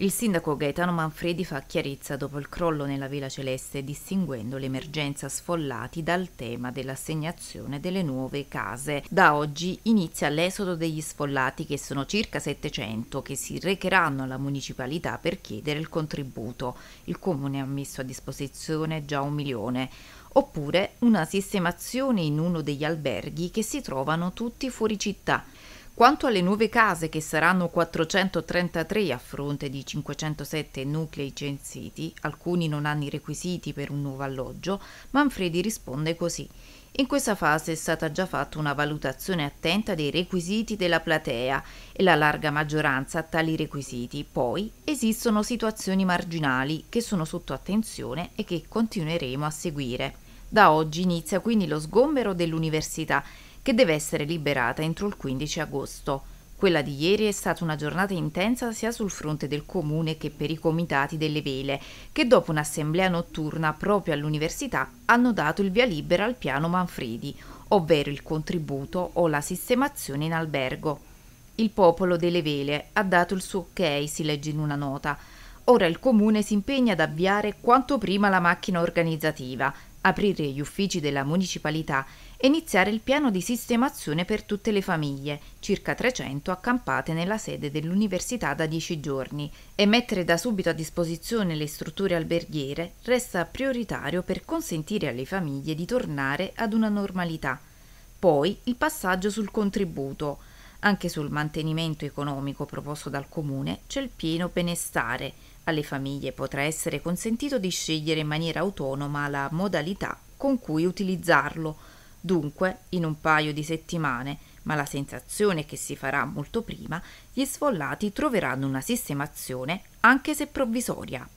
Il sindaco Gaetano Manfredi fa chiarezza dopo il crollo nella Vela Celeste, distinguendo l'emergenza sfollati dal tema dell'assegnazione delle nuove case. Da oggi inizia l'esodo degli sfollati, che sono circa 700, che si recheranno alla municipalità per chiedere il contributo. Il comune ha messo a disposizione già un milione oppure una sistemazione in uno degli alberghi che si trovano tutti fuori città. Quanto alle nuove case, che saranno 433 a fronte di 507 nuclei censiti, alcuni non hanno i requisiti per un nuovo alloggio, Manfredi risponde così. In questa fase è stata già fatta una valutazione attenta dei requisiti della platea e la larga maggioranza ha tali requisiti. Poi esistono situazioni marginali che sono sotto attenzione e che continueremo a seguire. Da oggi inizia quindi lo sgombero dell'università che deve essere liberata entro il 15 agosto. Quella di ieri è stata una giornata intensa sia sul fronte del comune che per i comitati delle vele, che dopo un'assemblea notturna proprio all'università hanno dato il via libera al piano Manfredi, ovvero il contributo o la sistemazione in albergo. Il popolo delle vele ha dato il suo ok, si legge in una nota. Ora il comune si impegna ad avviare quanto prima la macchina organizzativa, aprire gli uffici della municipalità e iniziare il piano di sistemazione per tutte le famiglie, circa 300 accampate nella sede dell'università da 10 giorni, e mettere da subito a disposizione le strutture alberghiere resta prioritario per consentire alle famiglie di tornare ad una normalità. Poi il passaggio sul contributo. Anche sul mantenimento economico proposto dal Comune c'è il pieno benestare. Alle famiglie potrà essere consentito di scegliere in maniera autonoma la modalità con cui utilizzarlo, dunque in un paio di settimane, ma la sensazione è che si farà molto prima, gli sfollati troveranno una sistemazione anche se provvisoria.